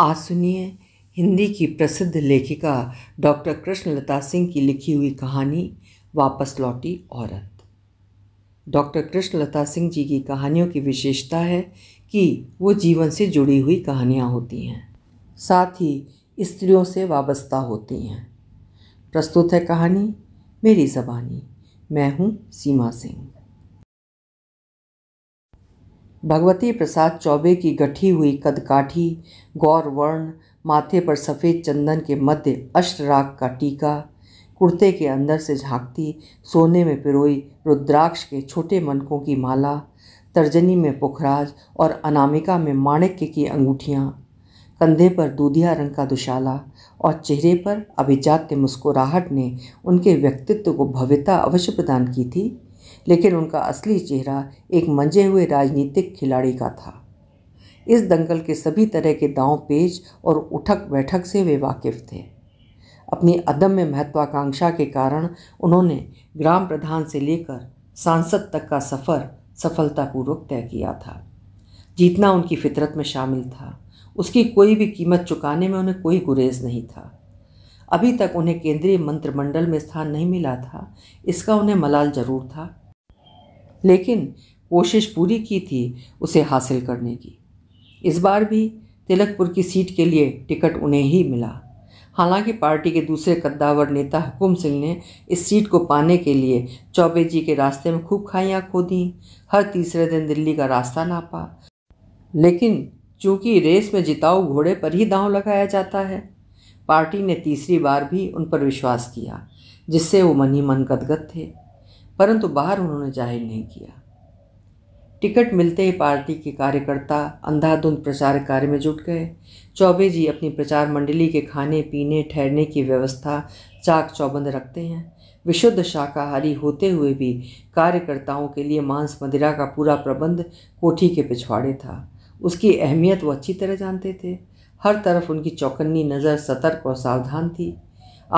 आज सुनिए हिंदी की प्रसिद्ध लेखिका डॉक्टर कृष्णलता सिंह की लिखी हुई कहानी वापस लौटी औरत डॉक्टर कृष्णलता सिंह जी की कहानियों की विशेषता है कि वो जीवन से जुड़ी हुई कहानियाँ होती हैं साथ ही स्त्रियों से वाबस्ता होती हैं प्रस्तुत है कहानी मेरी जबानी मैं हूँ सीमा सिंह भगवती प्रसाद चौबे की गठी हुई कदकाठी गौर वर्ण माथे पर सफ़ेद चंदन के मध्य अष्टराग का टीका कुर्ते के अंदर से झांकती सोने में पिरोई रुद्राक्ष के छोटे मनकों की माला तर्जनी में पुखराज और अनामिका में माणिक्य की अंगूठियाँ कंधे पर दूधिया रंग का दुशाला और चेहरे पर अभिजात्य मुस्कुराहट ने उनके व्यक्तित्व को भव्यता अवश्य प्रदान की थी लेकिन उनका असली चेहरा एक मंजे हुए राजनीतिक खिलाड़ी का था इस दंगल के सभी तरह के दांव पेच और उठक बैठक से वे वाकिफ थे अपनी अदम्य महत्वाकांक्षा के कारण उन्होंने ग्राम प्रधान से लेकर सांसद तक का सफ़र सफलतापूर्वक तय किया था जीतना उनकी फितरत में शामिल था उसकी कोई भी कीमत चुकाने में उन्हें कोई गुरेज नहीं था अभी तक उन्हें केंद्रीय मंत्रिमंडल में स्थान नहीं मिला था इसका उन्हें मलाल जरूर था लेकिन कोशिश पूरी की थी उसे हासिल करने की इस बार भी तिलकपुर की सीट के लिए टिकट उन्हें ही मिला हालांकि पार्टी के दूसरे कद्दावर नेता हुकुम सिंह ने इस सीट को पाने के लिए चौबे जी के रास्ते में खूब खाइयाँ खो दी हर तीसरे दिन दिल्ली का रास्ता नापा लेकिन चूंकि रेस में जिताऊ घोड़े पर ही दांव लगाया जाता है पार्टी ने तीसरी बार भी उन पर विश्वास किया जिससे वो मन ही मन गदगद थे परंतु बाहर उन्होंने जाहिर नहीं किया टिकट मिलते ही पार्टी के कार्यकर्ता अंधाधुंध प्रचार कार्य में जुट गए चौबे जी अपनी प्रचार मंडली के खाने पीने ठहरने की व्यवस्था चाक चौबंद रखते हैं विशुद्ध शाकाहारी होते हुए भी कार्यकर्ताओं के लिए मांस मदिरा का पूरा प्रबंध कोठी के पिछवाड़े था उसकी अहमियत वो अच्छी तरह जानते थे हर तरफ उनकी चौकन्नी नज़र सतर्क और सावधान थी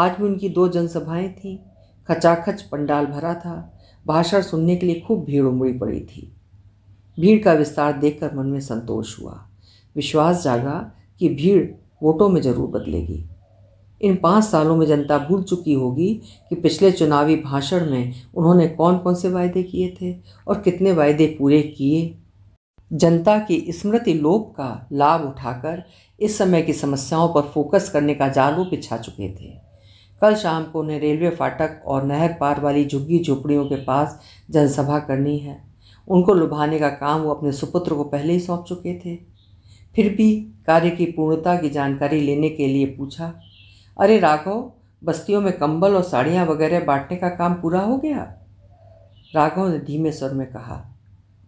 आज भी उनकी दो जनसभाएं थीं खचाखच पंडाल भरा था भाषण सुनने के लिए खूब भीड़ उमड़ी पड़ी थी भीड़ का विस्तार देखकर मन में संतोष हुआ विश्वास जागा कि भीड़ वोटों में जरूर बदलेगी इन पाँच सालों में जनता भूल चुकी होगी कि पिछले चुनावी भाषण में उन्होंने कौन कौन से वायदे किए थे और कितने वायदे पूरे किए जनता की स्मृति लोप का लाभ उठाकर इस समय की समस्याओं पर फोकस करने का जालू बिछा चुके थे कल शाम को उन्हें रेलवे फाटक और नहर पार वाली झुग्गी झोपड़ियों के पास जनसभा करनी है उनको लुभाने का काम वो अपने सुपुत्र को पहले ही सौंप चुके थे फिर भी कार्य की पूर्णता की जानकारी लेने के लिए पूछा अरे राघव बस्तियों में कंबल और साड़ियाँ वगैरह बांटने का काम पूरा हो गया राघव ने धीमे स्वर में कहा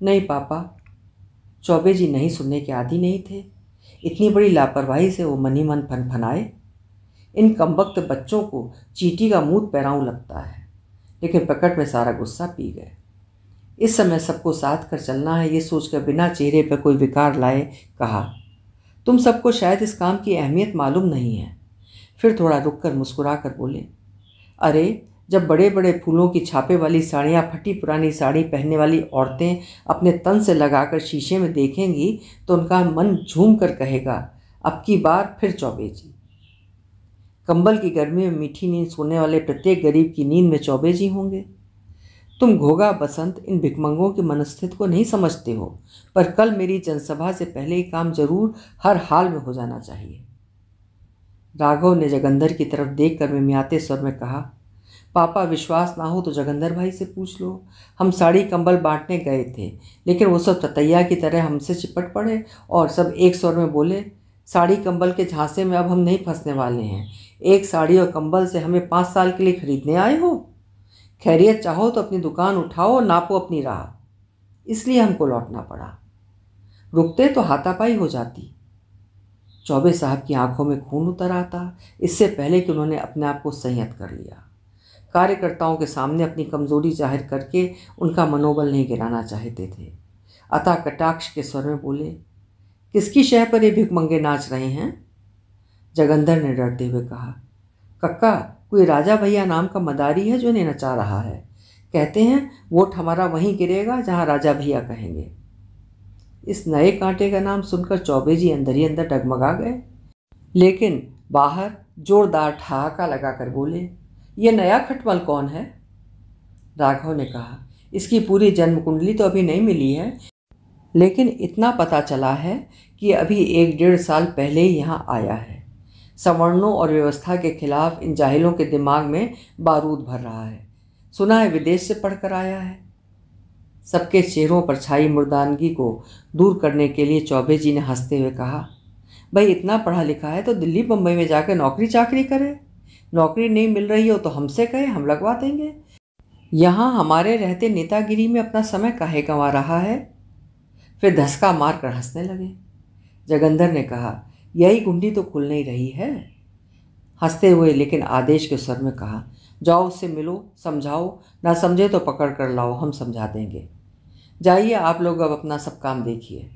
नहीं पापा चौबे जी नहीं सुनने के आदि नहीं थे इतनी बड़ी लापरवाही से वो मनी मन फन फनाए इन कमबख्त बच्चों को चीटी का मूत पैराऊ लगता है लेकिन प्रकट में सारा गुस्सा पी गए इस समय सबको साथ कर चलना है ये सोचकर बिना चेहरे पर कोई विकार लाए कहा तुम सबको शायद इस काम की अहमियत मालूम नहीं है फिर थोड़ा रुक कर मुस्कुरा कर बोले अरे जब बड़े बड़े फूलों की छापे वाली साड़ियाँ फटी पुरानी साड़ी पहनने वाली औरतें अपने तन से लगाकर शीशे में देखेंगी तो उनका मन झूम कर कहेगा अब की बार फिर चौबेजी कंबल की गर्मी में मीठी नींद सोने वाले प्रत्येक गरीब की नींद में चौबे जी होंगे तुम घोगा बसंत इन भिकमंगों के मनस्थित को नहीं समझते हो पर कल मेरी जनसभा से पहले ही काम जरूर हर हाल में हो जाना चाहिए राघव ने जगंधर की तरफ देख कर मियाते स्वर में कहा पापा विश्वास ना हो तो जगंदर भाई से पूछ लो हम साड़ी कंबल बांटने गए थे लेकिन वो सब ततैया की तरह हमसे चिपट पड़े और सब एक स्वर में बोले साड़ी कंबल के झांसे में अब हम नहीं फंसने वाले हैं एक साड़ी और कंबल से हमें पाँच साल के लिए खरीदने आए हो खैरियत चाहो तो अपनी दुकान उठाओ और नापो अपनी राह इसलिए हमको लौटना पड़ा रुकते तो हाथापाई हो जाती चौबे साहब की आंखों में खून उतर आता इससे पहले कि उन्होंने अपने आप को संयत कर लिया कार्यकर्ताओं के सामने अपनी कमजोरी जाहिर करके उनका मनोबल नहीं गिराना चाहते थे अतः कटाक्ष के स्वर में बोले किसकी शह पर ये भिकमंगे नाच रहे हैं जगंधर ने डरते हुए कहा कक्का कोई राजा भैया नाम का मदारी है जो इन्हें नचा रहा है कहते हैं वोट हमारा वहीं गिरेगा जहाँ राजा भैया कहेंगे इस नए कांटे का नाम सुनकर चौबे जी अंदर ही अंदर डगमगा गए लेकिन बाहर जोरदार ठहाका लगाकर बोले ये नया खटमल कौन है राघव ने कहा इसकी पूरी जन्म कुंडली तो अभी नहीं मिली है लेकिन इतना पता चला है कि अभी एक डेढ़ साल पहले ही यहाँ आया है सवर्णों और व्यवस्था के खिलाफ इन जाहिलों के दिमाग में बारूद भर रहा है सुना है विदेश से पढ़कर आया है सबके चेहरों पर छाई मुर्दानगी को दूर करने के लिए चौबे जी ने हंसते हुए कहा भाई इतना पढ़ा लिखा है तो दिल्ली बम्बई में जाकर नौकरी चाकरी करे नौकरी नहीं मिल रही हो तो हमसे कहे हम लगवा देंगे यहाँ हमारे रहते नेतागिरी में अपना समय काहे गंवा रहा है फिर धसका मार कर हंसने लगे जगंधर ने कहा यही गुंडी तो खुल नहीं रही है हंसते हुए लेकिन आदेश के स्वर में कहा जाओ उससे मिलो समझाओ ना समझे तो पकड़ कर लाओ हम समझा देंगे जाइए आप लोग अब अपना सब काम देखिए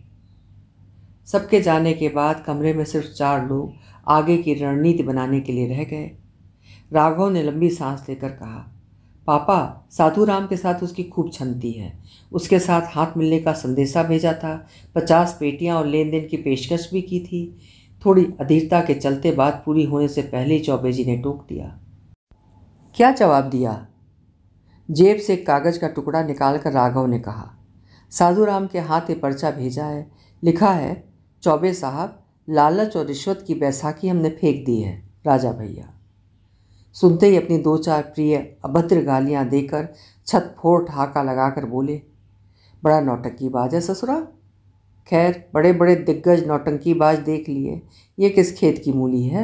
सबके जाने के बाद कमरे में सिर्फ चार लोग आगे की रणनीति बनाने के लिए रह गए राघव ने लंबी सांस लेकर कहा पापा साधु राम के साथ उसकी खूब छनती है उसके साथ हाथ मिलने का संदेशा भेजा था पचास पेटियाँ और लेन देन की पेशकश भी की थी थोड़ी अधीरता के चलते बात पूरी होने से पहले ही चौबे जी ने टोक दिया क्या जवाब दिया जेब से कागज़ का टुकड़ा निकालकर राघव ने कहा साधु राम के हाथ ये पर्चा भेजा है लिखा है चौबे साहब लालच और रिश्वत की बैसाखी हमने फेंक दी है राजा भैया सुनते ही अपनी दो चार प्रिय अभद्र गालियां देकर छत फोड़ ठहाका लगाकर बोले बड़ा नौटक्की बाज है ससुरा खैर बड़े बड़े दिग्गज नौटंकीबाज देख लिए ये किस खेत की मूली है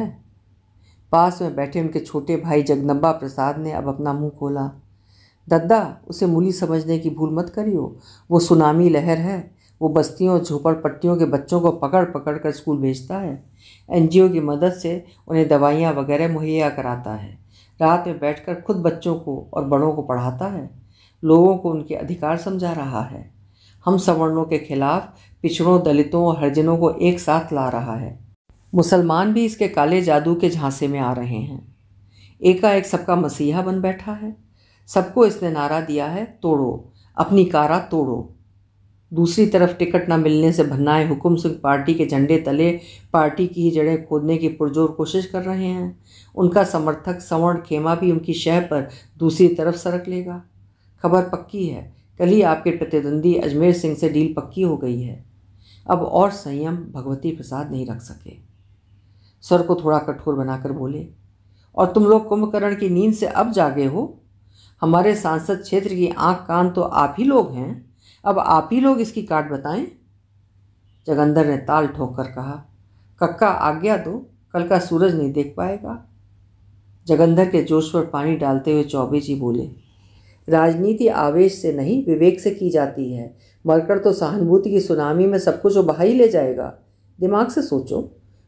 पास में बैठे उनके छोटे भाई जगनब्बा प्रसाद ने अब अपना मुंह खोला दद्दा उसे मूली समझने की भूल मत करियो वो सुनामी लहर है वो बस्तियों झोपड़पट्टियों के बच्चों को पकड़ पकड़ कर स्कूल भेजता है एनजीओ की मदद से उन्हें दवाइयाँ वगैरह मुहैया कराता है रात में बैठकर खुद बच्चों को और बड़ों को पढ़ाता है लोगों को उनके अधिकार समझा रहा है हम सवर्णों के खिलाफ पिछड़ों दलितों और हरजनों को एक साथ ला रहा है मुसलमान भी इसके काले जादू के झांसे में आ रहे हैं एकाएक सबका मसीहा बन बैठा है सबको इसने नारा दिया है तोड़ो अपनी कारा तोड़ो दूसरी तरफ टिकट न मिलने से भन्नाए हुकुम सिंह पार्टी के झंडे तले पार्टी की ही जड़ें खोदने की पुरजोर कोशिश कर रहे हैं उनका समर्थक सवर्ण खेमा भी उनकी शह पर दूसरी तरफ सरक लेगा खबर पक्की है कल ही आपके प्रतिद्वंदी अजमेर सिंह से डील पक्की हो गई है अब और संयम भगवती प्रसाद नहीं रख सके सर को थोड़ा कठोर बनाकर बोले और तुम लोग कुंभकर्ण की नींद से अब जागे हो हमारे सांसद क्षेत्र की आंख कान तो आप ही लोग हैं अब आप ही लोग इसकी काट बताएं जगंदर ने ताल ठोक कर कहा कक्का आज्ञा दो कल का सूरज नहीं देख पाएगा जगंदर के जोश पर पानी डालते हुए चौबे जी बोले राजनीति आवेश से नहीं विवेक से की जाती है मरकर तो सहानुभूति की सुनामी में सब कुछ उबहा ही ले जाएगा दिमाग से सोचो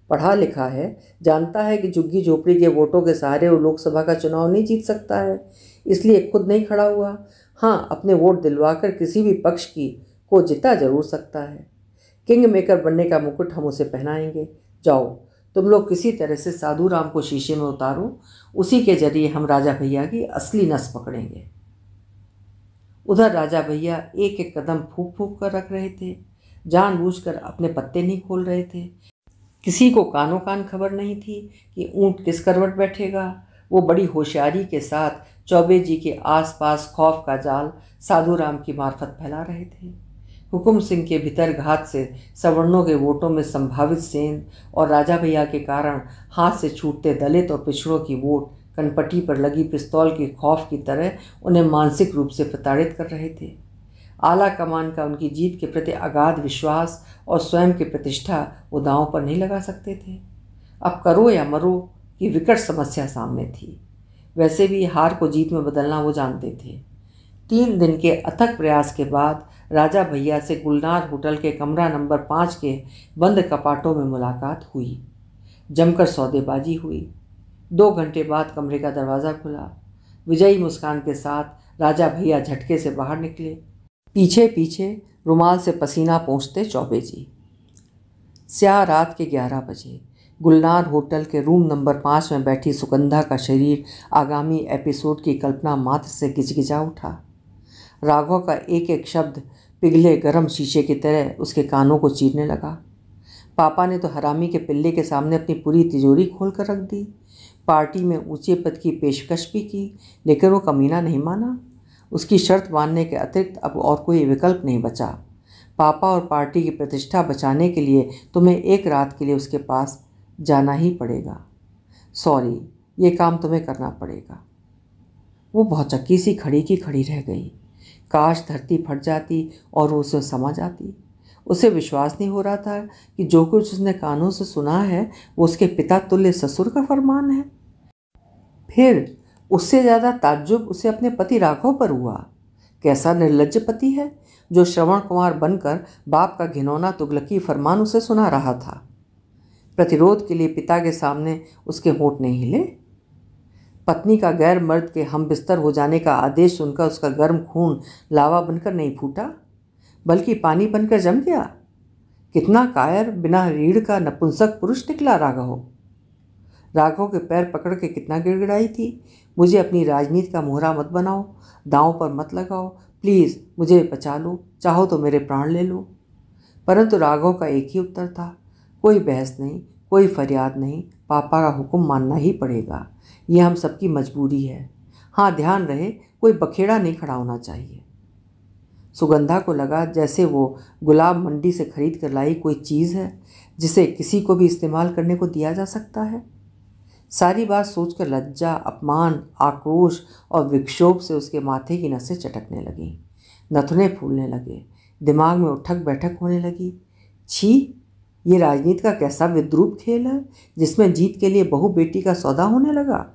पढ़ा लिखा है जानता है कि झुग्गी झोपड़ी के वोटों के सहारे वो लोकसभा का चुनाव नहीं जीत सकता है इसलिए खुद नहीं खड़ा हुआ हाँ अपने वोट दिलवाकर किसी भी पक्ष की को जिता जरूर सकता है किंग मेकर बनने का मुकुट हम उसे पहनाएंगे जाओ तुम लोग किसी तरह से साधु राम को शीशे में उतारो उसी के जरिए हम राजा भैया की असली नस पकड़ेंगे उधर राजा भैया एक एक कदम फूक फूक कर रख रहे थे जानबूझकर अपने पत्ते नहीं खोल रहे थे किसी को कानों कान खबर नहीं थी कि ऊँट किस करवट बैठेगा वो बड़ी होशियारी के साथ चौबे जी के आसपास खौफ का जाल साधु राम की मार्फत फैला रहे थे हुकुम सिंह के भीतर घात से सवर्णों के वोटों में संभावित सेंध और राजा भैया के कारण हाथ से छूटते दलित और पिछड़ों की वोट कनपट्टी पर लगी पिस्तौल के खौफ की तरह उन्हें मानसिक रूप से प्रताड़ित कर रहे थे आला कमान का उनकी जीत के प्रति अगाध विश्वास और स्वयं की प्रतिष्ठा वो दांव पर नहीं लगा सकते थे अब करो या मरो की विकट समस्या सामने थी वैसे भी हार को जीत में बदलना वो जानते थे तीन दिन के अथक प्रयास के बाद राजा भैया से गुलनार होटल के कमरा नंबर पाँच के बंद कपाटों में मुलाकात हुई जमकर सौदेबाजी हुई दो घंटे बाद कमरे का दरवाज़ा खुला विजयी मुस्कान के साथ राजा भैया झटके से बाहर निकले पीछे पीछे रुमाल से पसीना पहुँचते चौबे जी स्याह रात के ग्यारह बजे गुलनार होटल के रूम नंबर पाँच में बैठी सुगंधा का शरीर आगामी एपिसोड की कल्पना मात्र से गिजगिजा उठा राघव का एक एक शब्द पिघले गरम शीशे की तरह उसके कानों को चीरने लगा पापा ने तो हरामी के पिल्ले के सामने अपनी पूरी तिजोरी खोल कर रख दी पार्टी में ऊंचे पद की पेशकश भी की लेकिन वो कमीना नहीं माना उसकी शर्त मानने के अतिरिक्त अब और कोई विकल्प नहीं बचा पापा और पार्टी की प्रतिष्ठा बचाने के लिए तुम्हें एक रात के लिए उसके पास जाना ही पड़ेगा सॉरी ये काम तुम्हें करना पड़ेगा वो बहुत चक्की सी खड़ी की खड़ी रह गई काश धरती फट जाती और वो उसे समा जाती उसे विश्वास नहीं हो रहा था कि जो कुछ उसने कानों से सुना है वो उसके पिता तुल्य ससुर का फरमान है फिर उससे ज़्यादा ताज्जुब उसे अपने पति राघव पर हुआ कैसा निर्लज पति है जो श्रवण कुमार बनकर बाप का घिनौना तुगलकी फरमान उसे सुना रहा था प्रतिरोध के लिए पिता के सामने उसके होंठ नहीं हिले पत्नी का गैर मर्द के हम बिस्तर हो जाने का आदेश सुनकर उसका गर्म खून लावा बनकर नहीं फूटा बल्कि पानी बनकर जम गया कितना कायर बिना रीढ़ का नपुंसक पुरुष निकला राघव राघव के पैर पकड़ के कितना गिड़गिड़ाई थी मुझे अपनी राजनीति का मोहरा मत बनाओ दांव पर मत लगाओ प्लीज़ मुझे बचा लो चाहो तो मेरे प्राण ले लो परंतु राघव का एक ही उत्तर था कोई बहस नहीं कोई फरियाद नहीं पापा का हुक्म मानना ही पड़ेगा ये हम सबकी मजबूरी है हाँ ध्यान रहे कोई बखेड़ा नहीं खड़ा होना चाहिए सुगंधा को लगा जैसे वो गुलाब मंडी से खरीद कर लाई कोई चीज़ है जिसे किसी को भी इस्तेमाल करने को दिया जा सकता है सारी बात सोचकर लज्जा अपमान आक्रोश और विक्षोभ से उसके माथे की नसें चटकने लगीं नथुने फूलने लगे दिमाग में उठक बैठक होने लगी छी ये राजनीति का कैसा विद्रूप खेल है जिसमें जीत के लिए बहु बेटी का सौदा होने लगा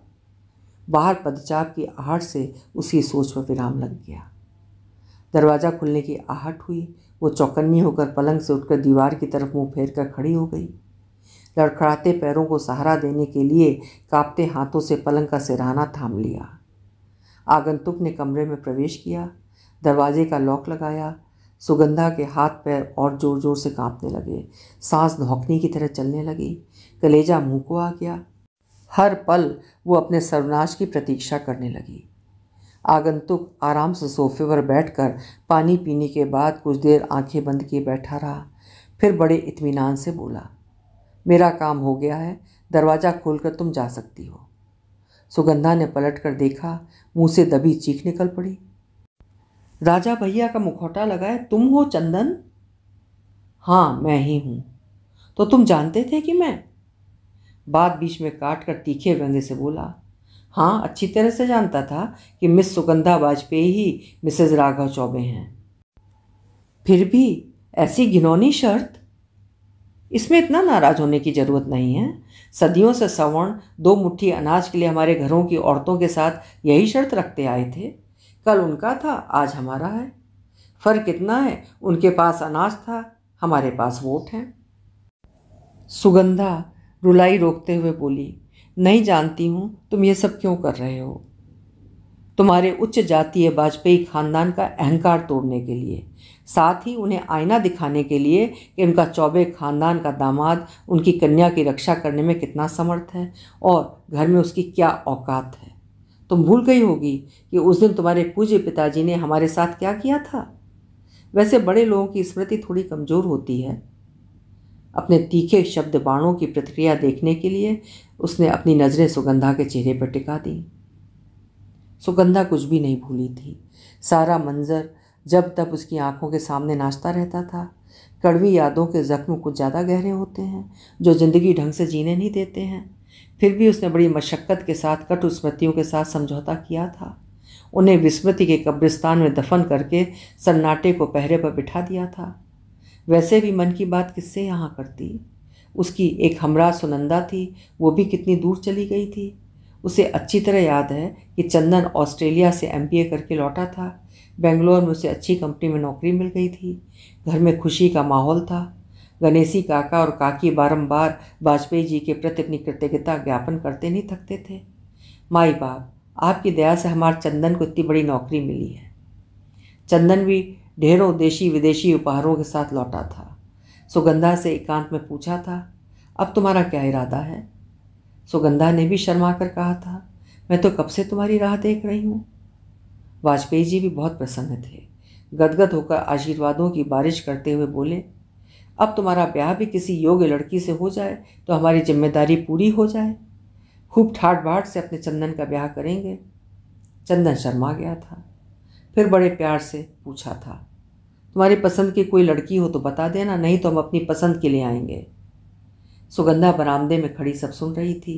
बाहर पदचाप की आहट से उसकी सोच पर विराम लग गया दरवाज़ा खुलने की आहट हुई वो चौकन्नी होकर पलंग से उठकर दीवार की तरफ मुंह फेर कर खड़ी हो गई लड़खड़ाते पैरों को सहारा देने के लिए कांपते हाथों से पलंग का सिरहाना थाम लिया आगंतुक ने कमरे में प्रवेश किया दरवाजे का लॉक लगाया सुगंधा के हाथ पैर और जोर जोर से कांपने लगे सांस धोखनी की तरह चलने लगी कलेजा मुंह को आ गया हर पल वो अपने सर्वनाश की प्रतीक्षा करने लगी आगंतुक आराम से सोफे पर बैठकर पानी पीने के बाद कुछ देर आंखें बंद किए बैठा रहा फिर बड़े इत्मीनान से बोला मेरा काम हो गया है दरवाज़ा खोलकर तुम जा सकती हो सुगंधा ने पलट कर देखा मुंह से दबी चीख निकल पड़ी राजा भैया का मुखौटा लगाए तुम हो चंदन हाँ मैं ही हूँ तो तुम जानते थे कि मैं बात बीच में काट कर तीखे व्यंग्य से बोला हाँ अच्छी तरह से जानता था कि मिस सुगंधा वाजपेयी ही मिसेज राघव चौबे हैं फिर भी ऐसी घिनौनी शर्त इसमें इतना नाराज़ होने की ज़रूरत नहीं है सदियों से सवर्ण दो मुट्ठी अनाज के लिए हमारे घरों की औरतों के साथ यही शर्त रखते आए थे कल उनका था आज हमारा है फ़र्क कितना है उनके पास अनाज था हमारे पास वोट हैं सुगंधा रुलाई रोकते हुए बोली नहीं जानती हूँ तुम ये सब क्यों कर रहे हो तुम्हारे उच्च जातीय वाजपेयी खानदान का अहंकार तोड़ने के लिए साथ ही उन्हें आईना दिखाने के लिए कि उनका चौबे खानदान का दामाद उनकी कन्या की रक्षा करने में कितना समर्थ है और घर में उसकी क्या औकात है तुम भूल गई होगी कि उस दिन तुम्हारे पूज्य पिताजी ने हमारे साथ क्या किया था वैसे बड़े लोगों की स्मृति थोड़ी कमज़ोर होती है अपने तीखे शब्द बाणों की प्रतिक्रिया देखने के लिए उसने अपनी नज़रें सुगंधा के चेहरे पर टिका दीं सुगंधा कुछ भी नहीं भूली थी सारा मंजर जब तब उसकी आंखों के सामने नाचता रहता था कड़वी यादों के जख्म कुछ ज़्यादा गहरे होते हैं जो ज़िंदगी ढंग से जीने नहीं देते हैं फिर भी उसने बड़ी मशक्क़त के साथ कटु स्मृतियों के साथ समझौता किया था उन्हें विस्मृति के कब्रिस्तान में दफन करके सन्नाटे को पहरे पर बिठा दिया था वैसे भी मन की बात किससे यहाँ करती उसकी एक हमरा सुनंदा थी वो भी कितनी दूर चली गई थी उसे अच्छी तरह याद है कि चंदन ऑस्ट्रेलिया से एम करके लौटा था बेंगलोर में उसे अच्छी कंपनी में नौकरी मिल गई थी घर में खुशी का माहौल था गणेशी काका और काकी बारंबार वाजपेयी जी के प्रति अपनी कृतज्ञता ज्ञापन करते नहीं थकते थे माई बाप आपकी दया से हमारे चंदन को इतनी बड़ी नौकरी मिली है चंदन भी ढेरों देशी विदेशी उपहारों के साथ लौटा था सुगंधा से एकांत में पूछा था अब तुम्हारा क्या इरादा है सुगंधा ने भी शर्मा कर कहा था मैं तो कब से तुम्हारी राह देख रही हूँ वाजपेयी जी भी बहुत प्रसन्न थे गदगद होकर आशीर्वादों की बारिश करते हुए बोले अब तुम्हारा ब्याह भी किसी योग्य लड़की से हो जाए तो हमारी जिम्मेदारी पूरी हो जाए खूब ठाट बाट से अपने चंदन का ब्याह करेंगे चंदन शर्मा गया था फिर बड़े प्यार से पूछा था तुम्हारी पसंद की कोई लड़की हो तो बता देना नहीं तो हम अपनी पसंद के लिए आएंगे सुगंधा बरामदे में खड़ी सब सुन रही थी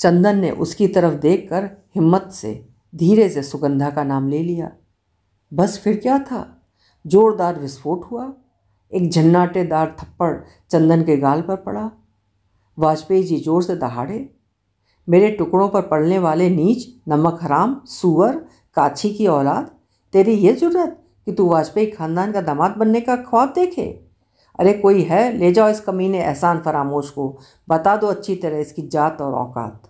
चंदन ने उसकी तरफ देखकर हिम्मत से धीरे से सुगंधा का नाम ले लिया बस फिर क्या था जोरदार विस्फोट हुआ एक झन्नाटेदार थप्पड़ चंदन के गाल पर पड़ा वाजपेयी जी जोर से दहाड़े मेरे टुकड़ों पर पड़ने वाले नीच नमक हराम सुअर काछी की औलाद तेरी ये जरूरत कि तू वाजपेयी खानदान का दामाद बनने का ख्वाब देखे अरे कोई है ले जाओ इस कमीने एहसान फरामोश को बता दो अच्छी तरह इसकी जात और औकात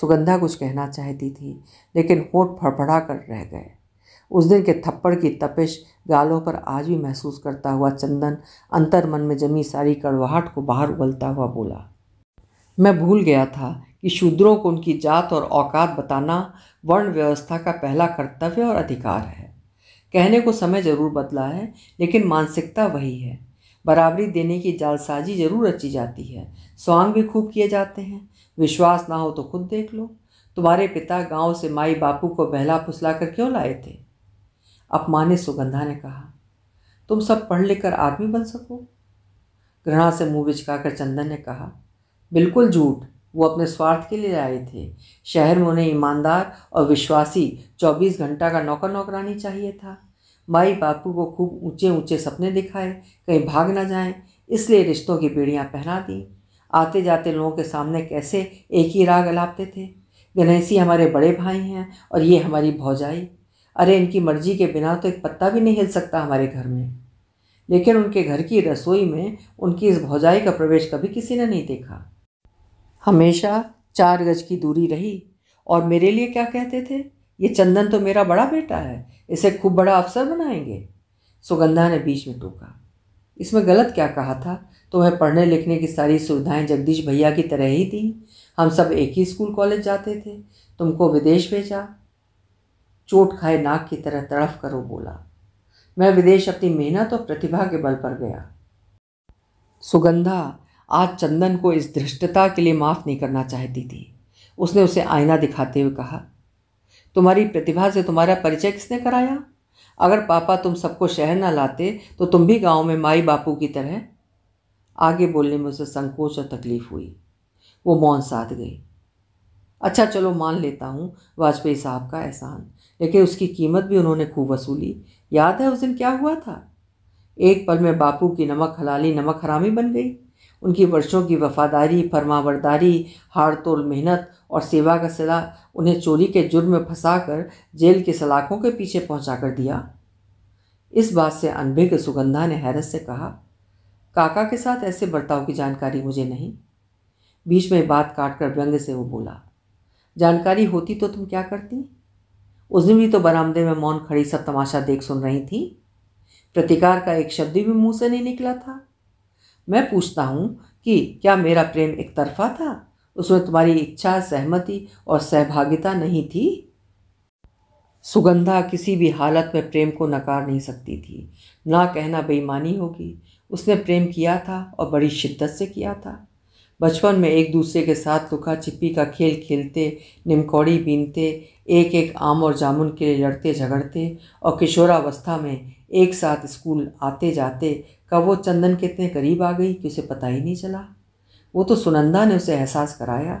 सुगंधा कुछ कहना चाहती थी लेकिन होठ फड़फड़ा कर रह गए उस दिन के थप्पड़ की तपिश गालों पर आज भी महसूस करता हुआ चंदन अंतर मन में जमी सारी कड़वाहट को बाहर उबलता हुआ बोला मैं भूल गया था कि शूद्रों को उनकी जात और औकात बताना वर्ण व्यवस्था का पहला कर्तव्य और अधिकार है कहने को समय ज़रूर बदला है लेकिन मानसिकता वही है बराबरी देने की जालसाजी ज़रूर रची जाती है स्वांग भी खूब किए जाते हैं विश्वास ना हो तो खुद देख लो तुम्हारे पिता गांव से माई बापू को बहला फुसला कर क्यों लाए थे अपमानित सुगंधा ने कहा तुम सब पढ़ लिख कर आदमी बन सको घृणा से मुंह बिचकाकर चंदन ने कहा बिल्कुल झूठ वो अपने स्वार्थ के लिए आए थे शहर में उन्हें ईमानदार और विश्वासी चौबीस घंटा का नौकर नौकरानी चाहिए था माई बापू को खूब ऊंचे ऊंचे सपने दिखाए कहीं भाग ना जाएं इसलिए रिश्तों की बीड़ियाँ पहना दी आते जाते लोगों के सामने कैसे एक ही राग अलापते थे गणेशी हमारे बड़े भाई हैं और ये हमारी भौजाई अरे इनकी मर्जी के बिना तो एक पत्ता भी नहीं हिल सकता हमारे घर में लेकिन उनके घर की रसोई में उनकी इस भौजाई का प्रवेश कभी किसी ने नहीं देखा हमेशा चार गज की दूरी रही और मेरे लिए क्या कहते थे ये चंदन तो मेरा बड़ा बेटा है इसे खूब बड़ा अफसर बनाएंगे सुगंधा ने बीच में टोका इसमें गलत क्या कहा था तुम्हें पढ़ने लिखने की सारी सुविधाएं जगदीश भैया की तरह ही थी हम सब एक ही स्कूल कॉलेज जाते थे तुमको विदेश भेजा चोट खाए नाक की तरह तड़फ करो बोला मैं विदेश अपनी मेहनत और प्रतिभा के बल पर गया सुगंधा आज चंदन को इस धृष्टता के लिए माफ़ नहीं करना चाहती थी उसने उसे आईना दिखाते हुए कहा तुम्हारी प्रतिभा से तुम्हारा परिचय किसने कराया अगर पापा तुम सबको शहर ना लाते तो तुम भी गांव में माई बापू की तरह आगे बोलने में उसे संकोच और तकलीफ हुई वो मौन साध गई अच्छा चलो मान लेता हूँ वाजपेयी साहब का एहसान लेकिन उसकी कीमत भी उन्होंने खूब वसूली याद है उस दिन क्या हुआ था एक पल में बापू की नमक हलाली नमक हरामी बन गई उनकी वर्षों की वफादारी फरमावरदारी हार तोल मेहनत और सेवा का सिला उन्हें चोरी के जुर्म में फंसा कर जेल के सलाखों के पीछे पहुंचा कर दिया इस बात से अनभिज्ञ सुगंधा ने हैरत से कहा काका के साथ ऐसे बर्ताव की जानकारी मुझे नहीं बीच में बात काट कर व्यंग से वो बोला जानकारी होती तो तुम क्या करती उस दिन भी तो बरामदे में मौन खड़ी सब तमाशा देख सुन रही थी प्रतिकार का एक शब्द भी मुंह से नहीं निकला था मैं पूछता हूँ कि क्या मेरा प्रेम एक तरफा था उसमें तुम्हारी इच्छा सहमति और सहभागिता नहीं थी सुगंधा किसी भी हालत में प्रेम को नकार नहीं सकती थी ना कहना बेईमानी होगी उसने प्रेम किया था और बड़ी शिद्दत से किया था बचपन में एक दूसरे के साथ लुका छिपी का खेल खेलते निमकौड़ी बीनते एक एक आम और जामुन के लिए लड़ते झगड़ते और किशोरावस्था में एक साथ स्कूल आते जाते कब वो चंदन कितने करीब आ गई कि उसे पता ही नहीं चला वो तो सुनंदा ने उसे एहसास कराया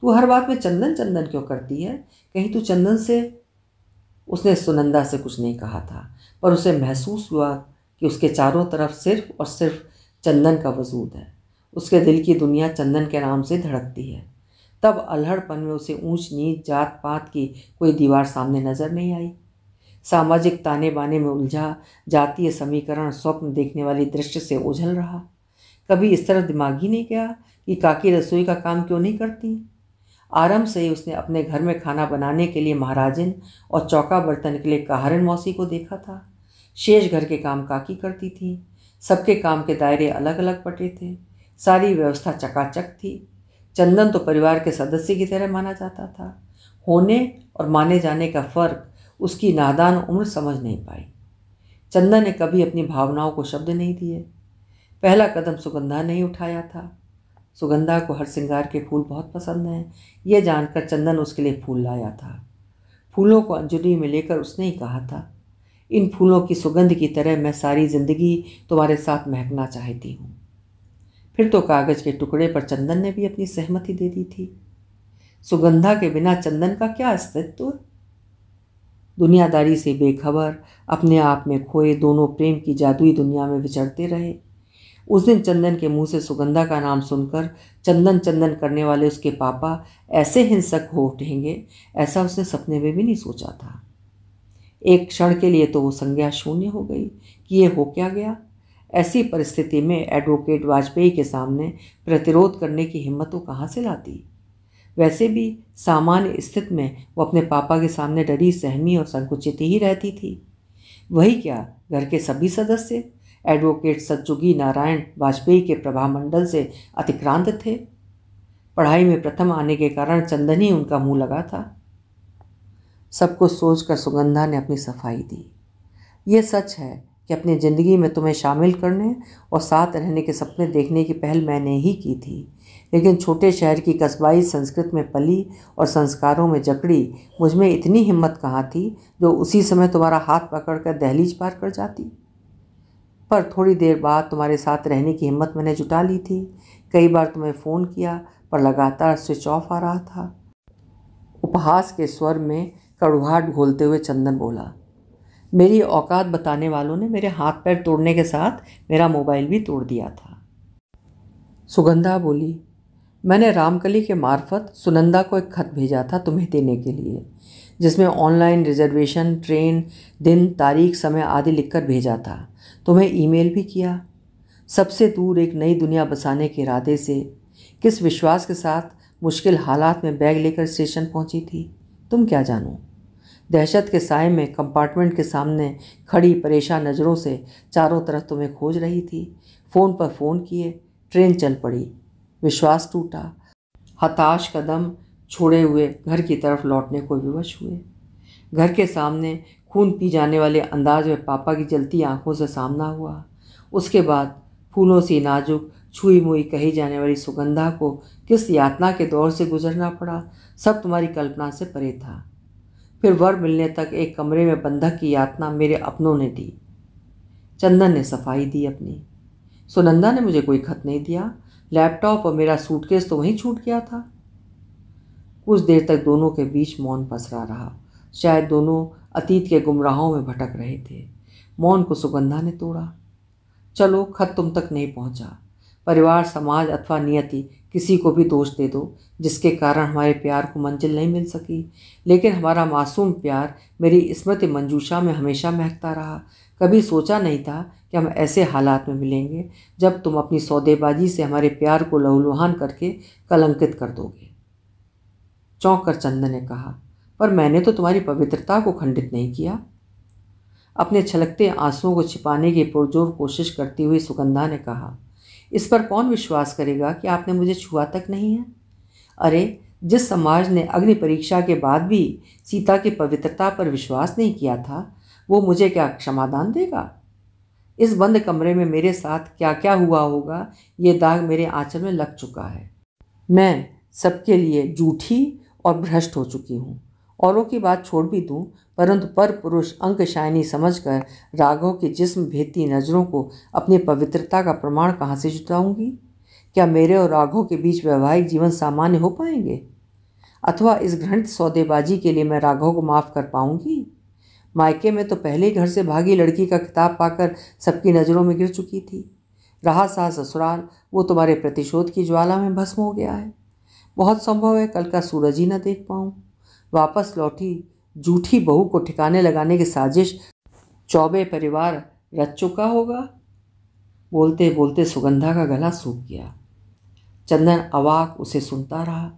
तू हर बात में चंदन चंदन क्यों करती है कहीं तू चंदन से उसने सुनंदा से कुछ नहीं कहा था पर उसे महसूस हुआ कि उसके चारों तरफ सिर्फ और सिर्फ चंदन का वजूद है उसके दिल की दुनिया चंदन के नाम से धड़कती है तब अल्हड़पन में उसे ऊंच नीच जात पात की कोई दीवार सामने नजर नहीं आई सामाजिक ताने बाने में उलझा जातीय समीकरण स्वप्न देखने वाली दृश्य से उझल रहा कभी इस तरह दिमाग ही नहीं गया कि काकी रसोई का काम क्यों नहीं करती आराम से ही उसने अपने घर में खाना बनाने के लिए महाराजन और चौका बर्तन के लिए काहरन मौसी को देखा था शेष घर के काम काकी करती थी सबके काम के दायरे अलग अलग पटे थे सारी व्यवस्था चकाचक थी चंदन तो परिवार के सदस्य की तरह माना जाता था होने और माने जाने का फर्क उसकी नादान उम्र समझ नहीं पाई चंदन ने कभी अपनी भावनाओं को शब्द नहीं दिए पहला कदम सुगंधा ने ही उठाया था सुगंधा को हर श्रृंगार के फूल बहुत पसंद हैं यह जानकर चंदन उसके लिए फूल लाया था फूलों को अंजलि में लेकर उसने ही कहा था इन फूलों की सुगंध की तरह मैं सारी ज़िंदगी तुम्हारे साथ महकना चाहती हूँ फिर तो कागज के टुकड़े पर चंदन ने भी अपनी सहमति दे दी थी सुगंधा के बिना चंदन का क्या अस्तित्व दुनियादारी से बेखबर अपने आप में खोए दोनों प्रेम की जादुई दुनिया में विचरते रहे उस दिन चंदन के मुंह से सुगंधा का नाम सुनकर चंदन चंदन करने वाले उसके पापा ऐसे हिंसक हो उठेंगे ऐसा उसने सपने में भी नहीं सोचा था एक क्षण के लिए तो वो संज्ञा शून्य हो गई कि ये हो क्या गया ऐसी परिस्थिति में एडवोकेट वाजपेयी के सामने प्रतिरोध करने की हिम्मत वो तो कहाँ से लाती वैसे भी सामान्य स्थिति में वो अपने पापा के सामने डरी सहमी और संकुचित ही रहती थी वही क्या घर के सभी सदस्य एडवोकेट सत्युगी नारायण वाजपेयी के प्रभामंडल से अतिक्रांत थे पढ़ाई में प्रथम आने के कारण चंदन ही उनका मुंह लगा था सब कुछ सोचकर सुगंधा ने अपनी सफाई दी ये सच है कि अपनी ज़िंदगी में तुम्हें शामिल करने और साथ रहने के सपने देखने की पहल मैंने ही की थी लेकिन छोटे शहर की कस्बाई संस्कृत में पली और संस्कारों में जकड़ी मुझमें इतनी हिम्मत कहाँ थी जो उसी समय तुम्हारा हाथ पकड़ कर दहलीज पार कर जाती पर थोड़ी देर बाद तुम्हारे साथ रहने की हिम्मत मैंने जुटा ली थी कई बार तुम्हें फ़ोन किया पर लगातार स्विच ऑफ आ रहा था उपहास के स्वर में कड़ुहाट घोलते हुए चंदन बोला मेरी औकात बताने वालों ने मेरे हाथ पैर तोड़ने के साथ मेरा मोबाइल भी तोड़ दिया था सुगंधा बोली मैंने रामकली के मार्फत सुनंदा को एक खत भेजा था तुम्हें देने के लिए जिसमें ऑनलाइन रिजर्वेशन ट्रेन दिन तारीख समय आदि लिखकर भेजा था तुम्हें ईमेल भी किया सबसे दूर एक नई दुनिया बसाने के इरादे से किस विश्वास के साथ मुश्किल हालात में बैग लेकर स्टेशन पहुंची थी तुम क्या जानो दहशत के साय में कंपार्टमेंट के सामने खड़ी परेशान नज़रों से चारों तरफ तुम्हें खोज रही थी फ़ोन पर फ़ोन किए ट्रेन चल पड़ी विश्वास टूटा हताश कदम छोड़े हुए घर की तरफ लौटने को विवश हुए घर के सामने खून पी जाने वाले अंदाज में पापा की जलती आंखों से सामना हुआ उसके बाद फूलों सी नाजुक छुई मुई कही जाने वाली सुगंधा को किस यातना के दौर से गुजरना पड़ा सब तुम्हारी कल्पना से परे था फिर वर मिलने तक एक कमरे में बंधक की यातना मेरे अपनों ने दी चंदन ने सफाई दी अपनी सुनंदा ने मुझे कोई खत नहीं दिया लैपटॉप और मेरा सूटकेस तो वहीं छूट गया था कुछ देर तक दोनों के बीच मौन पसरा रहा शायद दोनों अतीत के गुमराहों में भटक रहे थे मौन को सुगंधा ने तोड़ा चलो खत तुम तक नहीं पहुंचा परिवार समाज अथवा नियति किसी को भी दोष दे दो जिसके कारण हमारे प्यार को मंजिल नहीं मिल सकी लेकिन हमारा मासूम प्यार मेरी स्मृति मंजूषा में हमेशा महकता रहा कभी सोचा नहीं था कि हम ऐसे हालात में मिलेंगे जब तुम अपनी सौदेबाजी से हमारे प्यार को लहूलुहान करके कलंकित कर दोगे चौंक कर चंदन ने कहा पर मैंने तो तुम्हारी पवित्रता को खंडित नहीं किया अपने छलकते आंसुओं को छिपाने की पुरजोर कोशिश करती हुई सुगंधा ने कहा इस पर कौन विश्वास करेगा कि आपने मुझे छुआ तक नहीं है अरे जिस समाज ने अग्नि परीक्षा के बाद भी सीता की पवित्रता पर विश्वास नहीं किया था वो मुझे क्या क्षमादान देगा इस बंद कमरे में मेरे साथ क्या क्या हुआ होगा ये दाग मेरे आंचल में लग चुका है मैं सबके लिए जूठी और भ्रष्ट हो चुकी हूँ औरों की बात छोड़ भी दूं परंतु पर पुरुष अंकशायनी कर राघव के जिस्म भेदी नज़रों को अपनी पवित्रता का प्रमाण कहाँ से जुटाऊंगी क्या मेरे और राघव के बीच वैवाहिक जीवन सामान्य हो पाएंगे अथवा इस घृणित सौदेबाजी के लिए मैं राघव को माफ़ कर पाऊंगी मायके में तो पहले ही घर से भागी लड़की का किताब पाकर सबकी नज़रों में गिर चुकी थी रहा सा ससुराल वो तुम्हारे प्रतिशोध की ज्वाला में भस्म हो गया है बहुत संभव है कल का सूरज ही न देख पाऊँ वापस लौटी जूठी बहू को ठिकाने लगाने की साजिश चौबे परिवार रच चुका होगा बोलते बोलते सुगंधा का गला सूख गया चंदन अवाक उसे सुनता रहा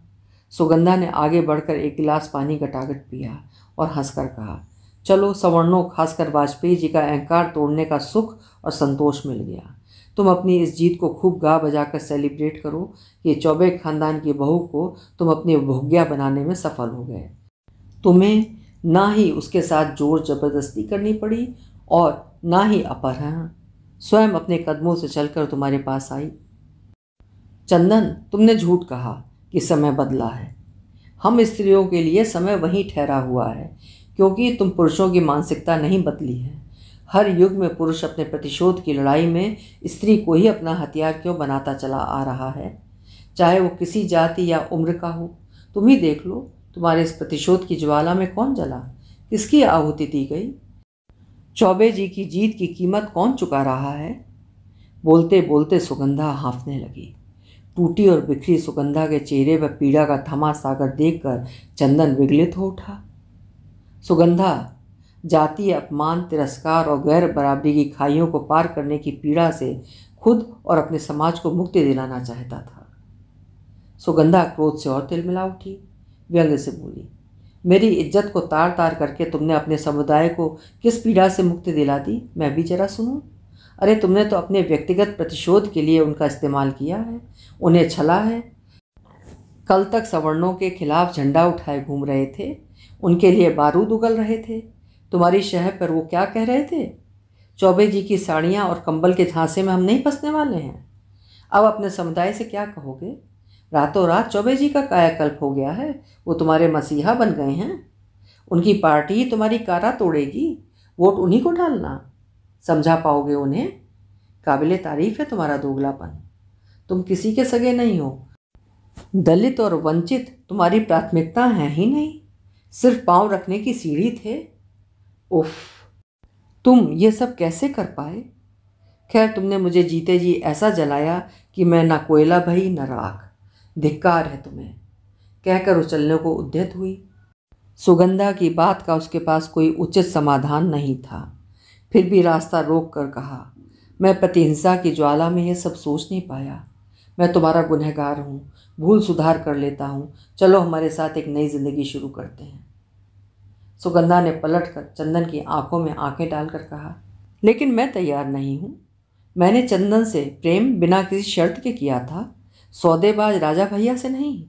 सुगंधा ने आगे बढ़कर एक गिलास पानी गटागट पिया और हंसकर कहा चलो सवर्णों खासकर वाजपेयी जी का अहंकार तोड़ने का सुख और संतोष मिल गया तुम अपनी इस जीत को खूब गा बजा कर सेलिब्रेट करो कि चौबे खानदान की बहू को तुम अपनी भोग्या बनाने में सफल हो गए तुम्हें ना ही उसके साथ जोर जबरदस्ती करनी पड़ी और ना ही अपहरण स्वयं अपने कदमों से चलकर तुम्हारे पास आई चंदन तुमने झूठ कहा कि समय बदला है हम स्त्रियों के लिए समय वहीं ठहरा हुआ है क्योंकि तुम पुरुषों की मानसिकता नहीं बदली है हर युग में पुरुष अपने प्रतिशोध की लड़ाई में स्त्री को ही अपना हथियार क्यों बनाता चला आ रहा है चाहे वो किसी जाति या उम्र का हो तुम ही देख लो तुम्हारे इस प्रतिशोध की ज्वाला में कौन जला किसकी आहुति दी गई चौबे जी की जीत की कीमत कौन चुका रहा है बोलते बोलते सुगंधा हाँफने लगी टूटी और बिखरी सुगंधा के चेहरे पर पीड़ा का थमा सागर देखकर चंदन विगलित हो उठा सुगंधा जातीय अपमान तिरस्कार और गैर बराबरी की खाइयों को पार करने की पीड़ा से खुद और अपने समाज को मुक्ति दिलाना चाहता था सुगंधा क्रोध से और तिलमिला उठी व्यंग से बोली मेरी इज्जत को तार तार करके तुमने अपने समुदाय को किस पीड़ा से मुक्ति दिला दी मैं भी जरा सुनूं अरे तुमने तो अपने व्यक्तिगत प्रतिशोध के लिए उनका इस्तेमाल किया है उन्हें छला है कल तक सवर्णों के खिलाफ झंडा उठाए घूम रहे थे उनके लिए बारूद उगल रहे थे तुम्हारी शहर पर वो क्या कह रहे थे चौबे जी की साड़ियाँ और कंबल के झांसे में हम नहीं फंसने वाले हैं अब अपने समुदाय से क्या कहोगे रातों रात चौबे जी का कायाकल्प हो गया है वो तुम्हारे मसीहा बन गए हैं उनकी पार्टी तुम्हारी कारा तोड़ेगी वोट उन्हीं को डालना समझा पाओगे उन्हें काबिल तारीफ है तुम्हारा दोगलापन तुम किसी के सगे नहीं हो दलित और वंचित तुम्हारी प्राथमिकता है ही नहीं सिर्फ पांव रखने की सीढ़ी थे उफ तुम ये सब कैसे कर पाए खैर तुमने मुझे जीते जी ऐसा जलाया कि मैं ना कोयला भई ना राख धिक्कार है तुम्हें कहकर उछलने को उद्यत हुई सुगंधा की बात का उसके पास कोई उचित समाधान नहीं था फिर भी रास्ता रोक कर कहा मैं प्रतिहिंसा की ज्वाला में यह सब सोच नहीं पाया मैं तुम्हारा गुनहगार हूँ भूल सुधार कर लेता हूँ चलो हमारे साथ एक नई ज़िंदगी शुरू करते हैं सुगंधा ने पलट कर चंदन की आंखों में आंखें डालकर कहा लेकिन मैं तैयार नहीं हूँ मैंने चंदन से प्रेम बिना किसी शर्त के किया था सौदेबाज राजा भैया से नहीं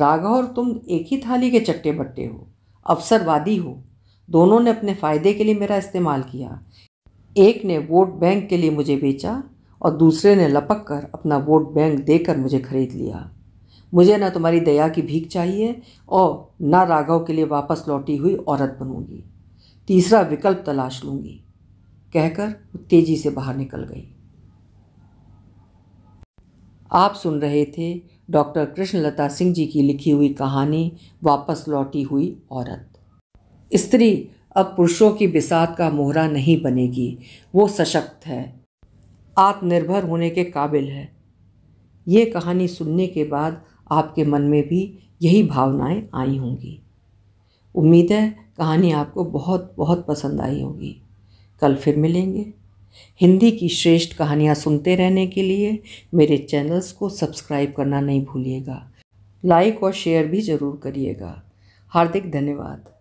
राघव और तुम एक ही थाली के चट्टे बट्टे हो अवसरवादी हो दोनों ने अपने फ़ायदे के लिए मेरा इस्तेमाल किया एक ने वोट बैंक के लिए मुझे बेचा और दूसरे ने लपक कर अपना वोट बैंक देकर मुझे खरीद लिया मुझे ना तुम्हारी दया की भीख चाहिए और ना राघव के लिए वापस लौटी हुई औरत बनूंगी तीसरा विकल्प तलाश लूंगी कहकर तेज़ी से बाहर निकल गई आप सुन रहे थे डॉक्टर कृष्णलता सिंह जी की लिखी हुई कहानी वापस लौटी हुई औरत स्त्री अब पुरुषों की बिसात का मोहरा नहीं बनेगी वो सशक्त है आत्मनिर्भर होने के काबिल है ये कहानी सुनने के बाद आपके मन में भी यही भावनाएं आई होंगी उम्मीद है कहानी आपको बहुत बहुत पसंद आई होगी कल फिर मिलेंगे हिंदी की श्रेष्ठ कहानियाँ सुनते रहने के लिए मेरे चैनल्स को सब्सक्राइब करना नहीं भूलिएगा लाइक और शेयर भी ज़रूर करिएगा हार्दिक धन्यवाद